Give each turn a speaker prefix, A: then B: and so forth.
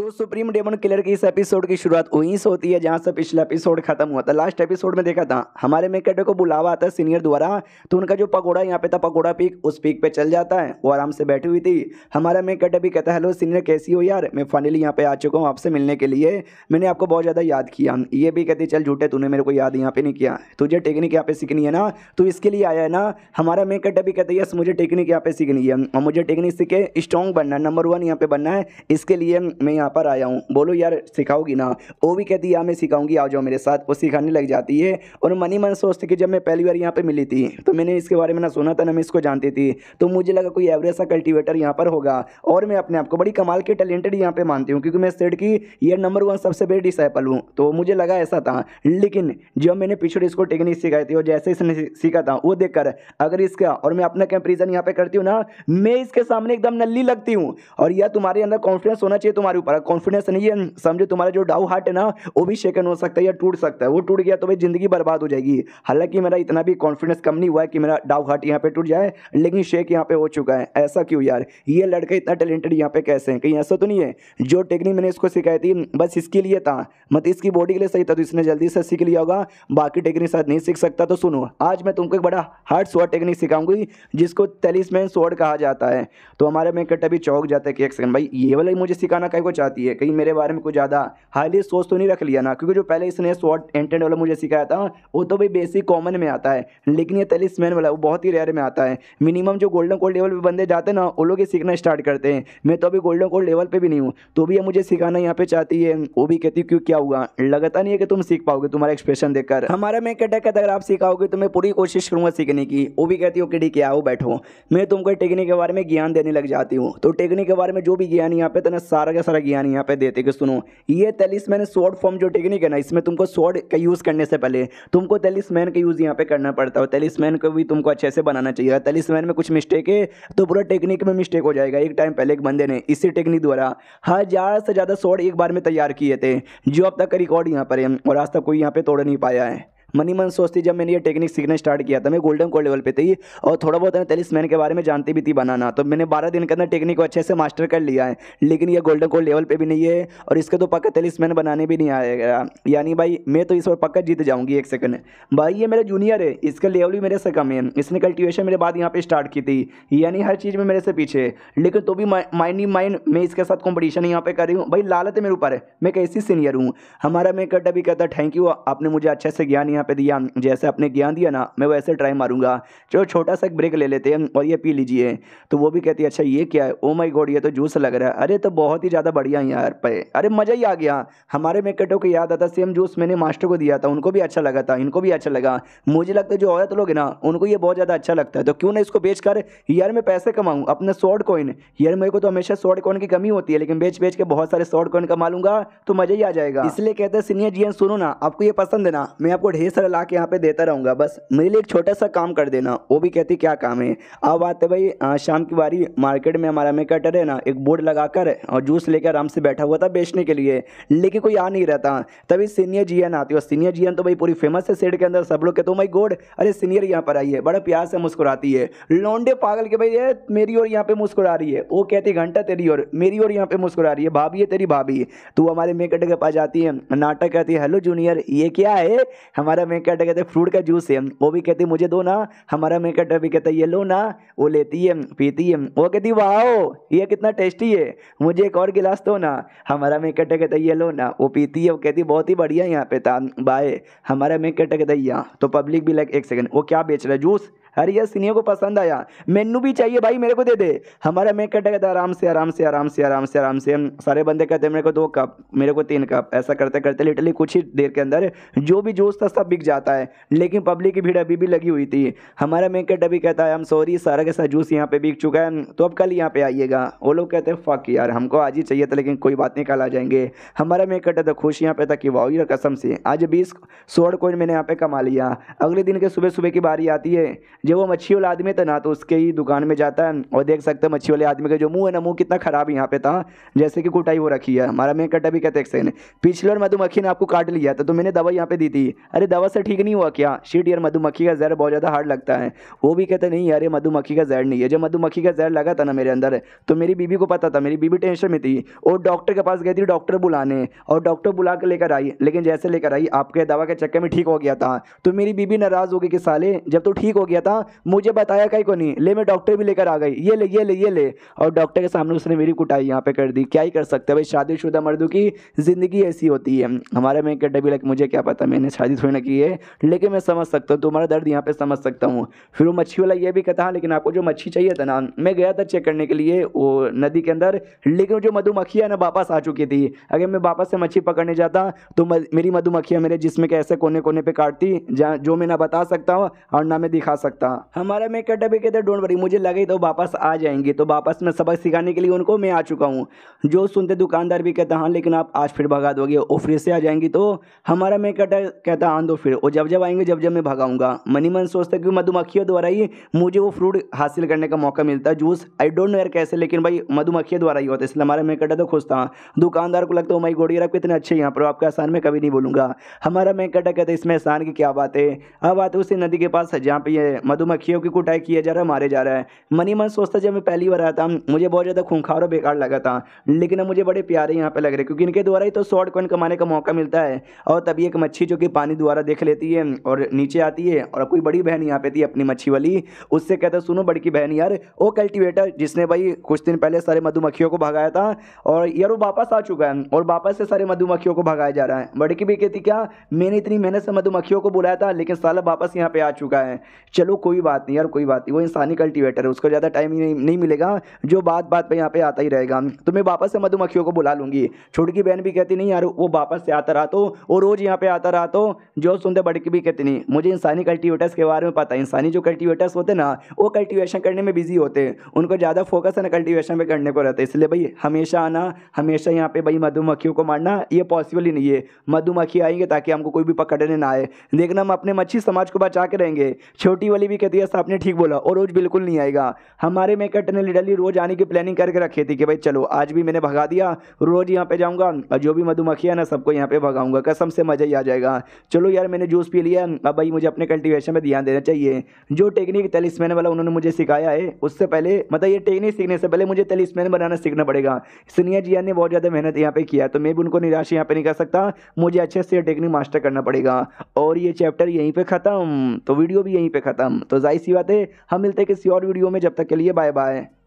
A: तो supreme daemon killer की इस एपिसोड की शुरुआत वहीं से होती है जहाँ से पिछला एपिसोड खत्म हुआ था लास्ट एपिसोड में देखा था हमारे मेकेटर को बुलावा आता है सीनियर द्वारा तो उनका जो पकौड़ा यहाँ पे था पकौड़ा पीक उस पीक पे चल जाता है वो आराम से बैठी हुई थी हमारा मेकेटर भी कहता है हेलो सीनियर कैसी हो यार मैं फाइनली यहाँ पे आ चुका हूँ आपसे मिलने के लिए मैंने आपको बहुत ज़्यादा याद किया ये भी कहती चल झूठे तूने मेरे को याद यहाँ पे नहीं किया तुझे टेक्निक यहाँ पे सीखनी है ना तो इसके लिए आया है ना हमारा मेकेटर भी कहता है यस मुझे टेक्निक यहाँ पे सीखनी है और मुझे टेक्निक सीखे स्ट्रॉन्ग बनना है नंबर वन यहाँ पे बनना है इसके लिए मैं यहाँ यहाँ पर आया हूँ बोलो यार सिखाओगी ना वो भी कहती यार हाँ, मैं सिखाऊंगी आ जाओ मेरे साथ वो सिखाने लग जाती है और मनी मन सोचते कि जब मैं पहली बार यहाँ पर मिली थी तो मैंने इसके बारे में ना सुना था ना मैं इसको जानती थी तो मुझे लगा कोई एवरेज सा कल्टिवेटर यहाँ पर होगा और मैं अपने आप को बड़ी कमाल के टैलेंटेड यहाँ पर मानती हूँ क्योंकि मैं सेट की ये नंबर वन सबसे बेस्ट डिसाइपल हूँ तो मुझे लगा ऐसा था लेकिन जब मैंने पिछड़े इसको टेक्निक सिखाई थी और जैसे इसने सीखा था वो देखकर अगर इसका और मैं अपना कंपेरिजन यहाँ पे करती हूँ ना मैं इसके सामने एकदम नली लगती हूँ और यह तुम्हारे अंदर कॉन्फिडेंस होना चाहिए तुम्हारे ऊपर कॉन्फिडेंस नहीं है समझो तुम्हारा जो डाउ हार्ट है ना वो भी शेकन हो सकता है या टूट सकता है वो टूट गया तो भाई ज़िंदगी बर्बाद हो जाएगी हालांकि मेरा इतना भी कॉन्फिडेंस कम नहीं हुआ है कि मेरा डाउ हार्ट यहाँ पे टूट जाए लेकिन शेक यहाँ पे हो चुका है ऐसा क्यों यार ये लड़का इतना टैलेंटेड यहाँ पे कैसे हैं कहीं ऐसा तो नहीं है जो टेक्निक मैंने इसको सिखाई थी बस इसके लिए था मत इसकी बॉडी के लिए सही था तो इसने जल्दी से सीख लिया होगा बाकी टेक्निक शायद नहीं सीख सकता तो सुनो आज मैं तुमको एक बड़ा हार्ड स्वर टेक्निक सिखाऊंगी जिसको तेलिसमैन स्वॉर्ड कहा जाता है तो हमारे में कट अभी चौक जाता है कि एक सेकंड भाई ये वाला ही मुझे सिखाना कहीं को चाहते जाती है कहीं मेरे बारे में कुछ ज़्यादा हाईली सोच तो नहीं रख लिया ना क्योंकि जो पहले इसने शॉर्ट एंटेंट वाला मुझे सिखाया था वो तो भाई बेसिक कॉमन में आता है लेकिन ये तलिसमैन वाला वो बहुत ही रेयर में आता है मिनिमम जो गोल्डन कोल्ड लेवल पर बंदे जाते हैं ना वो लोग ही सीखना स्टार्ट करते हैं मैं तो अभी गोल्डन कोल्ड लेवल पर भी नहीं हूँ तो भी ये मुझे सिखाना यहाँ पे चाहती है वो भी कहती क्यों क्या हुआ लगता नहीं है कि तुम सीख पाओगे तुम्हारा एक्सप्रेशन देखकर हमारा मैं कटक है अगर आप सिखाओगे तो मैं पूरी कोशिश करूँगा सीखने की वो भी कहती हो कि ठीक है आओ बैठो मैं तुमको टेक्निक के बारे में ज्ञान देने लग जाती हूँ तो टेक्निक के बारे में जो भी ज्ञान यहाँ पे तो ना सारा का सारा ज्ञान यहाँ पे देते कि सुनो ये तेलिसमैन शॉर्ट फॉर्म जो टेक्निक है ना इसमें तुमको शॉर्ट का यूज़ करने से पहले तुमको तेलिसमैन का यूज़ यहाँ पे करना पड़ता है तेलिसमैन को भी तुमको अच्छे से बनाना चाहिए तेलिसमैन में कुछ मिस्टेक है तो पूरा टेक्निक में मिस्टेक हो जाएगा एक टाइम पहले एक बंदे ने इसी टेक्निक द्वारा हज़ार से ज़्यादा शॉर्ट एक बार में तैयार किए थे जो अब तक का रिकॉर्ड यहाँ पर है और आज तक कोई यहाँ पर तोड़ नहीं पाया है मनी मन सोचती जब मैंने ये टेक्निक सीखना स्टार्ट किया था मैं गोल्डन कोल्ड लेवल पे थी और थोड़ा बहुत है तेलिस मैन के बारे में जानती भी थी बनाना तो मैंने बारह दिन के अंदर टेक्निक को अच्छे से मास्टर कर लिया है लेकिन ये गोल्डन कोल्ड लेवल पर भी नहीं है और इसके तो पक्का तेलिस मैन बनाने भी नहीं आएगा यानी भाई मैं तो इस पर पक्का जीत जाऊँगी एक सेकंड भाई ये मेरा जूनियर है इसका लेवल भी मेरे से कम है इसने कल्टिवेशन मेरे बाद यहाँ पर स्टार्ट की थी यानी हर चीज़ में मेरे से पीछे लेकिन तो भी माइंड माइंड मैं इसके साथ कॉम्पिटिशन यहाँ पर कर रही हूँ भाई लालत मेरे ऊपर है मैं कैसी सीनियर हूँ हमारा मैं कट अभी कहता थैंक यू आपने मुझे अच्छे से ज्ञान यहाँ यहाँ पे दिया जैसे आपने ज्ञान दिया ना मैं वैसे ट्राई मारूंगा चलो छोटा सा एक ब्रेक ले लेते हैं और ये पी लीजिए तो वो भी कहती है अच्छा ये क्या है ओ माई गॉड ये तो जूस लग रहा है अरे तो बहुत ही ज़्यादा बढ़िया है यार पे अरे मज़ा ही आ गया हमारे मेकेटों को याद आता सेम जूस मैंने मास्टर को दिया था उनको भी अच्छा लगा था इनको भी अच्छा लगा मुझे लगता है जो औरत लोग ना उनको ये बहुत ज़्यादा अच्छा लगता है तो क्यों ना इसको बेच कर यार मैं पैसे कमाऊँ अपने शॉर्ट कॉइन यार मेरे को तो हमेशा शॉर्ट कॉइन की कमी होती है लेकिन बेच बेच के बहुत सारे शॉर्ट कॉइन कमा लूँगा तो मज़ा ही आ जाएगा इसलिए कहते हैं सीनियर जी सुनो ना आपको ये पसंद है ना मैं आपको ढेर बीस ला के यहाँ पे देता रहूँगा बस मेरे लिए एक छोटा सा काम कर देना वो भी कहती क्या काम है अब आते भाई आ, शाम की बारी मार्केट में हमारा में कटर है ना एक बोर्ड लगाकर और जूस लेकर आराम से बैठा हुआ था बेचने के लिए लेकिन कोई आ नहीं रहता तभी सीनियर जी एन आती और सीनियर जी तो भाई पूरी फेमस है सेड के अंदर सब लोग कहते हो भाई गोड अरे सीनियर यहाँ पर आई है बड़ा प्यार से मुस्कुराती है लौंडे पागल के भाई ये मेरी और यहाँ पे मुस्कुरा रही है वो कहती घंटा तेरी और मेरी और यहाँ पे मुस्कुरा रही है भाभी है तेरी भाभी तू हमारे मेकअट के पास जाती है नाटक कहती है हेलो जूनियर ये क्या है हमारा हमारा मेकर कहते हैं फ्रूट का जूस है वो भी कहती मुझे दो ना हमारा मेकर भी कहता है ये लो ना वो लेती है पीती है वो कहती वाह ये कितना टेस्टी है मुझे एक और गिलास दो ना हमारा मेकर कहता है ये लो ना वो पीती है वो कहती बहुत ही बढ़िया यहाँ पे था बाय हमारा मेकर कहता है यहाँ तो पब्लिक भी लाइक एक सेकेंड वो क्या बेच रहा है जूस अरे यार सीनियर को पसंद आया मेनू भी चाहिए भाई मेरे को दे दे हमारा मैं कहता कहता आराम से आराम से आराम से आराम से आराम से सारे बंदे कहते मेरे को दो कप मेरे को तीन कप ऐसा करते करते लिटरली कुछ ही देर के अंदर जो भी जूस था सब बिक जाता है लेकिन पब्लिक की भीड़ अभी भी लगी हुई थी हमारा मैं कहता भी कहता है हम सॉरी सारा के जूस यहाँ पे बिक चुका है तो अब कल यहाँ पे आइएगा वो लोग कहते हैं फक यार हमको आज ही चाहिए था लेकिन कोई बात नहीं कल आ जाएंगे हमारा मैं कहता था खुश यहाँ पे था कि वाह यार कसम से आज बीस सोड़ कोइन मैंने यहाँ पे कमा लिया अगले दिन के सुबह सुबह की बारी आती है जब वो मच्छी वाला आदमी था ना तो उसके ही दुकान में जाता है और देख सकते हैं मच्छी वाले आदमी का जो मुंह है ना मुंह कितना खराब यहाँ पे था जैसे कि कुटाई हो रखी है हमारा मेन कटा भी कहते हैं पिछले पिछली बार मधुमक्खी ने आपको काट लिया था तो मैंने दवा यहाँ पे दी थी अरे दवा से ठीक नहीं हुआ क्या शीट यार मधुमक्खी का जहर बहुत ज़्यादा हार्ड लगता है वो भी कहते नहीं यार मधुमक्खी का जहर नहीं है जब मधुमक्खी का जहर लगा था ना मेरे अंदर तो मेरी बीबी को पता था मेरी बीबी टेंशन में थी और डॉक्टर के पास गई थी डॉक्टर बुलाने और डॉक्टर बुला कर लेकर आई लेकिन जैसे लेकर आई आपके दवा के चक्कर में ठीक हो गया था तो मेरी बीबी नाराज़ हो गई कि साले जब तो ठीक हो गया था था मुझे बताया कहीं को नहीं ले मैं डॉक्टर भी लेकर आ गई ये ले ये ले ये ले और डॉक्टर के सामने उसने मेरी कुटाई यहाँ पे कर दी क्या ही कर सकते भाई शादीशुदा मर्दों की ज़िंदगी ऐसी होती है हमारे में गड्ढा भी लग मुझे क्या पता मैंने शादी थोड़ी ना की है लेकिन मैं समझ सकता हूँ तुम्हारा दर्द यहाँ पर समझ सकता हूँ फिर वो मच्छी वाला ये भी कहता लेकिन आपको जो मच्छी चाहिए था ना मैं गया था चेक करने के लिए वो नदी के अंदर लेकिन जो मधुमक्खी ना वापस आ चुकी थी अगर मैं वापस से मच्छी पकड़ने जाता तो मेरी मधुमक्खियाँ मेरे जिसमें कैसे ऐसे कोने कोने पर काटती जहाँ जो मैं ना बता सकता हूँ और ना मैं दिखा सकता सकता हमारा मेकर अटअप कहते हैं डोंट वरी मुझे लगे तो वापस आ जाएंगे तो वापस मैं सबक सिखाने के लिए उनको मैं आ चुका हूँ जो सुनते दुकानदार भी कहता हाँ लेकिन आप आज फिर भगा दोगे और फिर से आ जाएंगी तो हमारा मेकर अटअप कहता आंदो हाँ, तो फिर और जब जब आएंगे जब जब मैं भगाऊंगा मनी मन सोचता कि मधुमक्खियों द्वारा ही मुझे वो फ्रूट हासिल करने का मौका मिलता जूस आई डोंट नो यार कैसे लेकिन भाई मधुमक्खियों द्वारा ही होता इसलिए हमारा मेकर अटअप तो खुश था दुकानदार को लगता है माई गोड़ी यार इतने अच्छे यहाँ पर आपका आसान में कभी नहीं बोलूँगा हमारा मेकर अटअप कहता इसमें आसान की क्या बात है अब आते उसी नदी के पास जहाँ पे ये मधुमक्खियों की कुटाई किया जा रहा है मारे जा रहा है मनी मन सोचता जब मैं पहली बार आया था मुझे बहुत ज़्यादा खूंखार और बेकार लगा था लेकिन अब मुझे बड़े प्यारे यहाँ पे लग रहे क्योंकि इनके द्वारा ही तो शॉर्ट कॉइन कमाने का मौका मिलता है और तभी एक मच्छी जो कि पानी द्वारा देख लेती है और नीचे आती है और कोई बड़ी बहन यहाँ पे थी अपनी मच्छी वाली उससे कहता सुनो बड़की बहन यार वो कल्टिवेटर जिसने भाई कुछ दिन पहले सारे मधुमक्खियों को भगाया था और यार वो वापस आ चुका है और वापस से सारे मधुमक्खियों को भगाया जा रहा है बड़की भी कहती क्या मैंने इतनी मेहनत से मधुमक्खियों को बुलाया था लेकिन साला वापस यहाँ पे आ चुका है चलो कोई बात नहीं यार कोई बात नहीं वो इंसानी कल्टिवेटर है उसको ज़्यादा टाइम ही नहीं, नहीं मिलेगा जो बात बात पे यहाँ पे आता ही रहेगा तो मैं वापस से मधुमक्खियों को बुला लूँगी छोटी की बहन भी कहती नहीं यार वो वापस से आता रहा तो वो रोज़ यहाँ पर आता रहा तो जो सुनते बड़की भी कहती नहीं मुझे इंसानी कल्टिवेटर्स के बारे में पता है इंसानी जो कल्टिवेटर्स होते ना वो कल्टिवेशन करने में बिजी होते हैं उनको ज़्यादा फोकस है ना कल्टिवेशन पर करने को रहता है इसलिए भाई हमेशा आना हमेशा यहाँ पर भाई मधुमक्खियों को मारना ये पॉसिबल ही नहीं है मधुमक्खी आएंगे ताकि हमको कोई भी पकड़ने ना आए देखना हम अपने मच्छी समाज को बचा के रहेंगे छोटी वाली भी कहती है आपने ठीक बोला और रोज़ बिल्कुल नहीं आएगा हमारे मेकअट ने लिडली रोज़ आने की प्लानिंग करके रखी थी कि भाई चलो आज भी मैंने भगा दिया रोज़ यहाँ पे जाऊँगा और जो भी मधुमक्खियाँ ना सबको यहाँ पे भगाऊंगा कसम से मज़ा ही आ जाएगा चलो यार मैंने जूस पी लिया अब भाई मुझे अपने कल्टिवेशन पर ध्यान देना चाहिए जो टेक्निक तलिसमैन वाला उन्होंने मुझे सिखाया है उससे पहले मतलब ये टेक्निक सीखने से पहले मुझे तेलिसमैन बनाना सीखना पड़ेगा सनिया जिया ने बहुत ज़्यादा मेहनत यहाँ पर किया तो मैं भी उनको निराश यहाँ पर नहीं कर सकता मुझे अच्छे से टेक्निक मास्टर करना पड़ेगा और ये चैप्टर यहीं पर ख़त्म तो वीडियो भी यहीं पर ख़त्म तो जाहिर सी बात है हम मिलते हैं किसी और वीडियो में जब तक के लिए बाय बाय